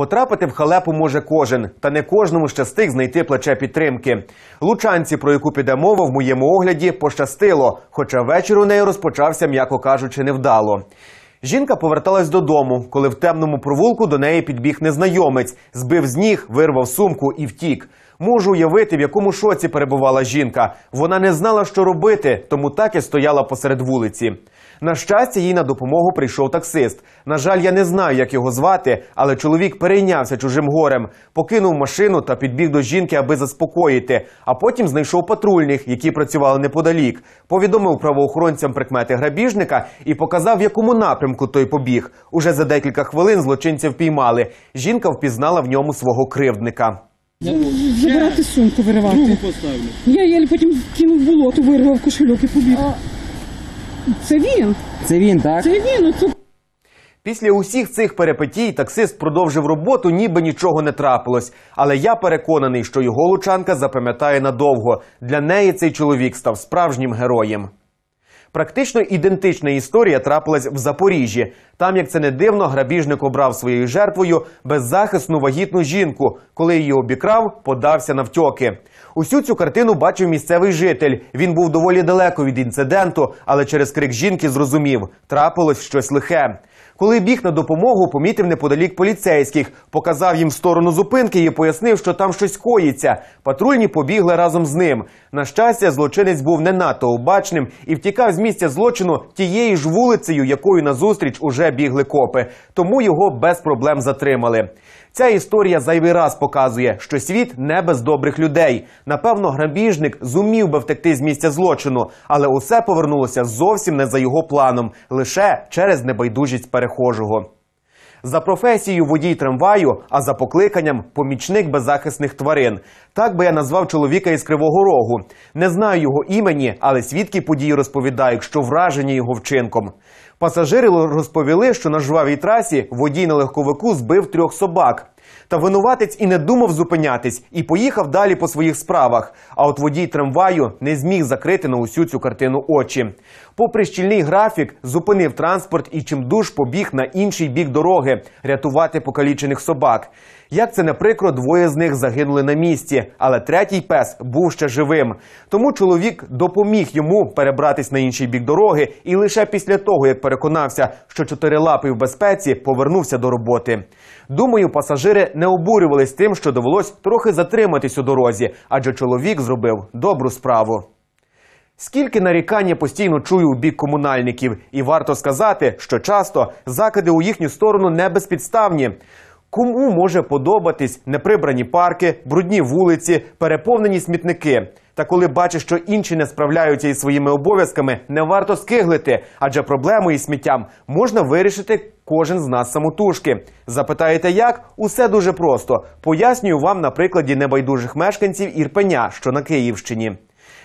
Потрапити в халепу може кожен, та не кожному щастить знайти плече підтримки. Лучанці, про яку піде мова в моєму огляді, пощастило, хоча вечір у неї розпочався, м'яко кажучи, невдало. Жінка поверталась додому, коли в темному провулку до неї підбіг незнайомець, збив з ніг, вирвав сумку і втік. Можу уявити, в якому шоці перебувала жінка. Вона не знала, що робити, тому так і стояла посеред вулиці. На щастя, їй на допомогу прийшов таксист. На жаль, я не знаю, як його звати, але чоловік перейнявся чужим горем, покинув машину та підбіг до жінки, аби заспокоїти. А потім знайшов патрульних, які працювали неподалік. Повідомив правоохоронцям прикмети грабіжника і показав, в якому напрямку той побіг. Уже за декілька хвилин злочинця впіймали. Жінка впізнала в ньому свого кривдника. Забирати сумку, виривати. Другу поставлю. Я я потім кинув болото, вирвав кошельок і побіг. Це він. Це він, так? Це він. Після усіх цих перепетій таксист продовжив роботу, ніби нічого не трапилось. Але я переконаний, що його лучанка запам'ятає надовго. Для неї цей чоловік став справжнім героєм. Практично ідентична історія трапилась в Запоріжжі. Там, як це не дивно, грабіжник обрав своєю жертвою беззахисну вагітну жінку. Коли її обікрав, подався на втьоки. Усю цю картину бачив місцевий житель. Він був доволі далеко від інциденту, але через крик жінки зрозумів, трапилось щось лихе. Коли біг на допомогу, помітив неподалік поліцейських, показав їм сторону зупинки і пояснив, що там щось коїться. Патрульні побігли разом з ним. На щастя, злочинець був не надто обачним і втікав з місця злочину тією ж вулицею, якою назустріч уже бігли копи. Тому його без проблем затримали. Ця історія зайвий раз показує, що світ не без добрих людей. Напевно, грабіжник зумів би втекти з місця злочину, але усе повернулося зовсім не за його планом, лише через небайдужість перехожого. За професією водій трамваю, а за покликанням помічник беззахисних тварин. Так би я назвав чоловіка із Кривого Рогу. Не знаю його імені, але свідки події розповідають, що вражені його вчинком. Пасажири розповіли, що на жвавій трасі водій на легковику збив трьох собак. Та винуватець і не думав зупинятись, і поїхав далі по своїх справах. А от водій трамваю не зміг закрити на усю цю картину очі. Попри щільний графік, зупинив транспорт і чимдуж побіг на інший бік дороги рятувати покалічених собак. Як це не прикро, двоє з них загинули на місці, але третій пес був ще живим. Тому чоловік допоміг йому перебратись на інший бік дороги, і лише після того, як переконався, що чотирилапий в безпеці повернувся до роботи. Думаю, пасажири не обурювались тим, що довелось трохи затриматись у дорозі, адже чоловік зробив добру справу. Скільки нарікання постійно чую у бік комунальників, і варто сказати, що часто закиди у їхню сторону не безпідставні. Кому може подобатись неприбрані парки, брудні вулиці, переповнені смітники? Та коли бачиш, що інші не справляються із своїми обов'язками, не варто скиглити, адже проблему із сміттям можна вирішити кожен з нас самотужки. Запитаєте, як? Усе дуже просто. Пояснюю вам на прикладі небайдужих мешканців Ірпеня, що на Київщині.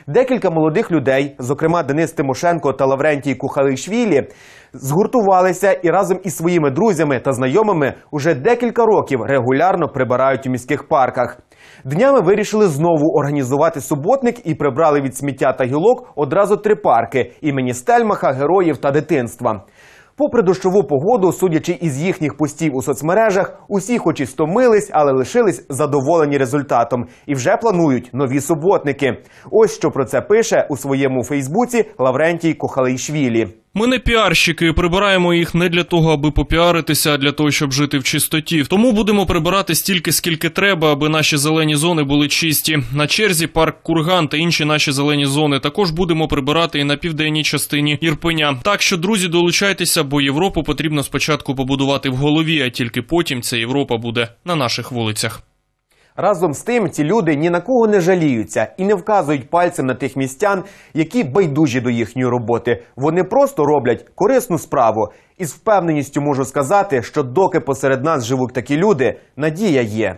Декілька молодих людей, зокрема Денис Тимошенко та Лаврентій Кухалишвілі, згуртувалися і разом із своїми друзями та знайомими уже декілька років регулярно прибирають у міських парках. Днями вирішили знову організувати суботник і прибрали від сміття та гілок одразу три парки імені Стельмаха, героїв та дитинства. Попри дощову погоду, судячи із їхніх постів у соцмережах, усі, хоч і стомились, але лишились задоволені результатом і вже планують нові суботники. Ось що про це пише у своєму Фейсбуці Лаврентій Кохалейшвілі. Ми не піарщики, прибираємо їх не для того, аби попіаритися, а для того, щоб жити в чистоті. Тому будемо прибирати стільки, скільки треба, аби наші зелені зони були чисті. На черзі парк Курган та інші наші зелені зони. Також будемо прибирати і на південній частині Ірпеня. Так що, друзі, долучайтеся, бо Європу потрібно спочатку побудувати в голові, а тільки потім ця Європа буде на наших вулицях. Разом з тим, ці люди ні на кого не жаліються і не вказують пальцем на тих містян, які байдужі до їхньої роботи. Вони просто роблять корисну справу. І з впевненістю можу сказати, що доки посеред нас живуть такі люди, надія є.